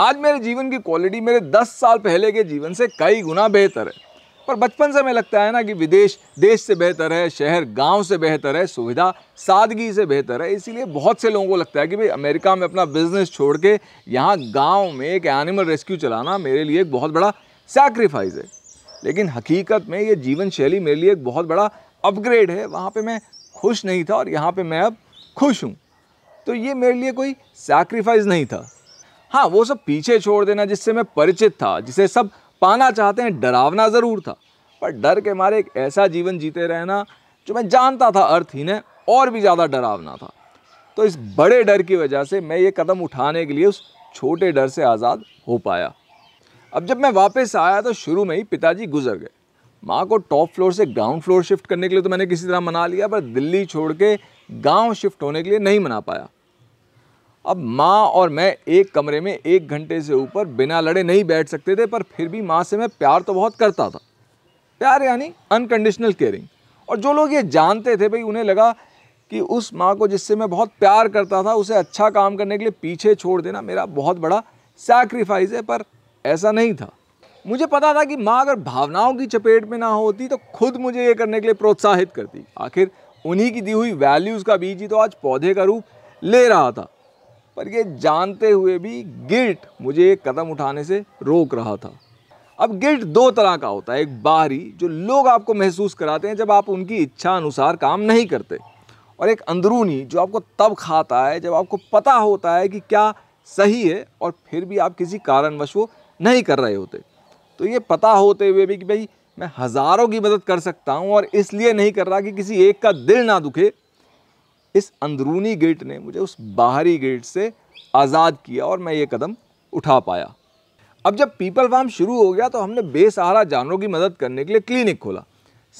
आज मेरे जीवन की क्वालिटी मेरे 10 साल पहले के जीवन से कई गुना बेहतर है पर बचपन से हमें लगता है ना कि विदेश देश से बेहतर है शहर गांव से बेहतर है सुविधा सादगी से बेहतर है इसीलिए बहुत से लोगों को लगता है कि भाई अमेरिका में अपना बिजनेस छोड़ के यहाँ गाँव में एक एनिमल रेस्क्यू चलाना मेरे लिए एक बहुत बड़ा सैक्रिफाइस है लेकिन हकीकत में ये जीवन शैली मेरे लिए एक बहुत बड़ा अपग्रेड है वहाँ पर मैं खुश नहीं था और यहाँ पर मैं अब खुश हूँ तो ये मेरे लिए कोई सैक्रिफाइस नहीं था हाँ वो सब पीछे छोड़ देना जिससे मैं परिचित था जिसे सब पाना चाहते हैं डरावना ज़रूर था पर डर के मारे एक ऐसा जीवन जीते रहना जो मैं जानता था अर्थ ही ने और भी ज़्यादा डरावना था तो इस बड़े डर की वजह से मैं ये कदम उठाने के लिए उस छोटे डर से आज़ाद हो पाया अब जब मैं वापस आया तो शुरू में ही पिताजी गुजर गए माँ को टॉप फ्लोर से ग्राउंड फ्लोर शिफ्ट करने के लिए तो मैंने किसी तरह मना लिया पर दिल्ली छोड़ के गाँव शिफ्ट होने के लिए नहीं मना पाया अब माँ और मैं एक कमरे में एक घंटे से ऊपर बिना लड़े नहीं बैठ सकते थे पर फिर भी माँ से मैं प्यार तो बहुत करता था प्यार यानी अनकंडीशनल केयरिंग और जो लोग ये जानते थे भाई उन्हें लगा कि उस माँ को जिससे मैं बहुत प्यार करता था उसे अच्छा काम करने के लिए पीछे छोड़ देना मेरा बहुत बड़ा सैक्रिफाइस है पर ऐसा नहीं था मुझे पता था कि माँ अगर भावनाओं की चपेट में ना होती तो खुद मुझे ये करने के लिए प्रोत्साहित करती आखिर उन्हीं की दी हुई वैल्यूज़ का बीज ही तो आज पौधे का रूप ले रहा था पर ये जानते हुए भी गिल्ट मुझे एक कदम उठाने से रोक रहा था अब गिल्ट दो तरह का होता है एक बाहरी जो लोग आपको महसूस कराते हैं जब आप उनकी इच्छा अनुसार काम नहीं करते और एक अंदरूनी जो आपको तब खाता है जब आपको पता होता है कि क्या सही है और फिर भी आप किसी कारणवश वो नहीं कर रहे होते तो ये पता होते हुए भी कि भाई मैं हज़ारों की मदद कर सकता हूँ और इसलिए नहीं कर रहा कि किसी एक का दिल ना दुखे इस अंदरूनी गेट ने मुझे उस बाहरी गेट से आज़ाद किया और मैं ये कदम उठा पाया अब जब पीपल फार्म शुरू हो गया तो हमने बेसहारा जानवरों की मदद करने के लिए क्लिनिक खोला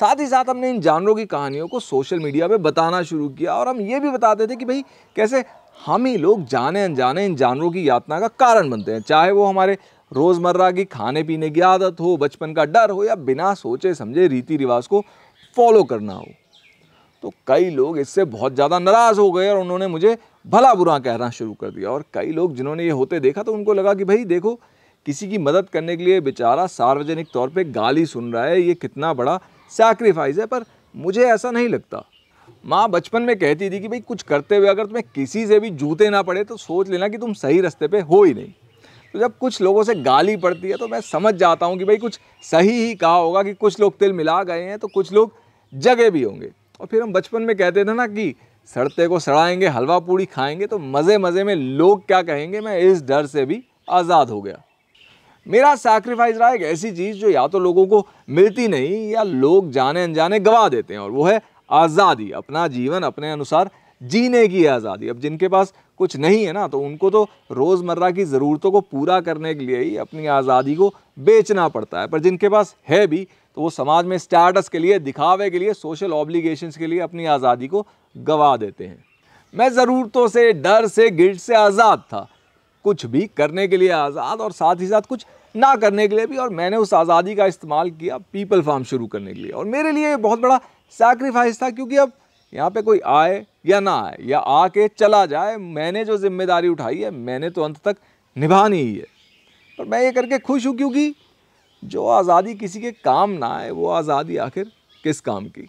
साथ ही साथ हमने इन जानवरों की कहानियों को सोशल मीडिया पे बताना शुरू किया और हम ये भी बताते थे कि भाई कैसे हम ही लोग जाने अनजाने इन जानवरों की यातना का कारण बनते हैं चाहे वो हमारे रोज़मर्रा की खाने पीने की आदत हो बचपन का डर हो या बिना सोचे समझे रीति रिवाज को फॉलो करना हो तो कई लोग इससे बहुत ज़्यादा नाराज़ हो गए और उन्होंने मुझे भला बुरा कहना शुरू कर दिया और कई लोग जिन्होंने ये होते देखा तो उनको लगा कि भाई देखो किसी की मदद करने के लिए बेचारा सार्वजनिक तौर पर गाली सुन रहा है ये कितना बड़ा सैक्रीफाइस है पर मुझे ऐसा नहीं लगता माँ बचपन में कहती थी कि भाई कुछ करते हुए अगर तुम्हें किसी से भी जूते ना पड़े तो सोच लेना कि तुम सही रास्ते पे हो ही नहीं तो जब कुछ लोगों से गाली पड़ती है तो मैं समझ जाता हूँ कि भाई कुछ सही ही कहा होगा कि कुछ लोग तिल मिला गए हैं तो कुछ लोग जगे भी होंगे और फिर हम बचपन में कहते थे ना कि सड़ते को सड़ाएंगे हलवा पूड़ी खाएंगे तो मज़े मज़े में लोग क्या कहेंगे मैं इस डर से भी आज़ाद हो गया मेरा सैक्रिफाइस रहा एक ऐसी चीज़ जो या तो लोगों को मिलती नहीं या लोग जाने अनजाने गवा देते हैं और वो है आज़ादी अपना जीवन अपने अनुसार जीने की आज़ादी अब जिनके पास कुछ नहीं है ना तो उनको तो रोज़मर्रा की ज़रूरतों को पूरा करने के लिए ही अपनी आज़ादी को बेचना पड़ता है पर जिनके पास है भी वो समाज में स्टेटस के लिए दिखावे के लिए सोशल ऑब्लिगेशंस के लिए अपनी आज़ादी को गवा देते हैं मैं ज़रूरतों से डर से गिल्ट से आज़ाद था कुछ भी करने के लिए आज़ाद और साथ ही साथ कुछ ना करने के लिए भी और मैंने उस आज़ादी का इस्तेमाल किया पीपल फार्म शुरू करने के लिए और मेरे लिए बहुत बड़ा सैक्रिफाइस था क्योंकि अब यहाँ पे कोई आए या ना आए या आके चला जाए मैंने जो जिम्मेदारी उठाई है मैंने तो अंत तक निभानी ही है और मैं ये करके खुश हूँ क्योंकि जो आज़ादी किसी के काम ना आए वो आज़ादी आखिर किस काम की